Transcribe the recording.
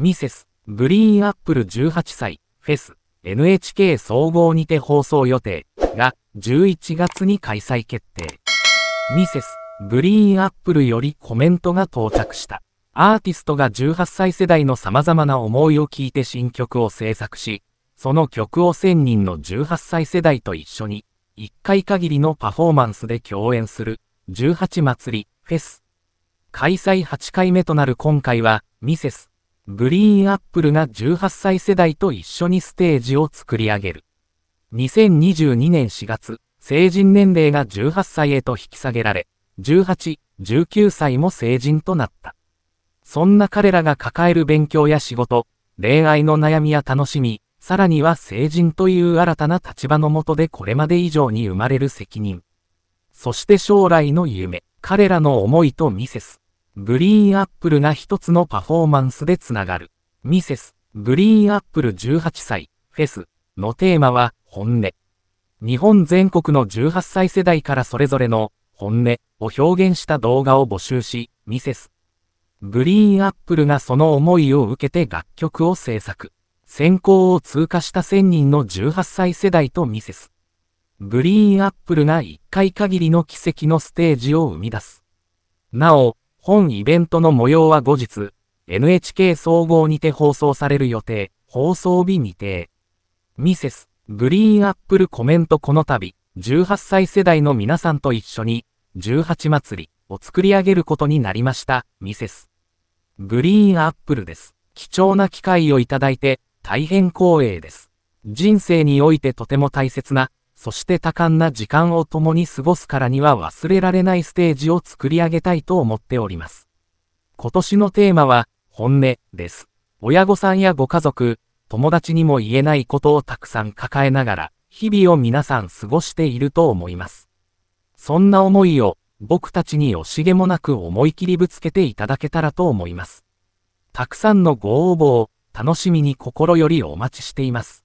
ミセス、グリーンアップル18歳、フェス、NHK 総合にて放送予定が11月に開催決定。ミセス、グリーンアップルよりコメントが到着した。アーティストが18歳世代の様々な思いを聞いて新曲を制作し、その曲を1000人の18歳世代と一緒に、1回限りのパフォーマンスで共演する、18祭り、フェス。開催8回目となる今回は、ミセス、グリーンアップルが18歳世代と一緒にステージを作り上げる。2022年4月、成人年齢が18歳へと引き下げられ、18、19歳も成人となった。そんな彼らが抱える勉強や仕事、恋愛の悩みや楽しみ、さらには成人という新たな立場のもとでこれまで以上に生まれる責任。そして将来の夢、彼らの思いとミセス。グリーンアップルが一つのパフォーマンスでつながる。ミセス、グリーンアップル18歳、フェスのテーマは、本音。日本全国の18歳世代からそれぞれの、本音を表現した動画を募集し、ミセス。グリーンアップルがその思いを受けて楽曲を制作。選考を通過した1000人の18歳世代とミセス。グリーンアップルが1回限りの奇跡のステージを生み出す。なお、本イベントの模様は後日、NHK 総合にて放送される予定、放送日未定。ミセス、グリーンアップルコメントこの度、18歳世代の皆さんと一緒に、18祭りを作り上げることになりました、ミセス。グリーンアップルです。貴重な機会をいただいて、大変光栄です。人生においてとても大切な、そして多感な時間を共に過ごすからには忘れられないステージを作り上げたいと思っております。今年のテーマは、本音です。親御さんやご家族、友達にも言えないことをたくさん抱えながら、日々を皆さん過ごしていると思います。そんな思いを、僕たちに惜しげもなく思い切りぶつけていただけたらと思います。たくさんのご応募を、楽しみに心よりお待ちしています。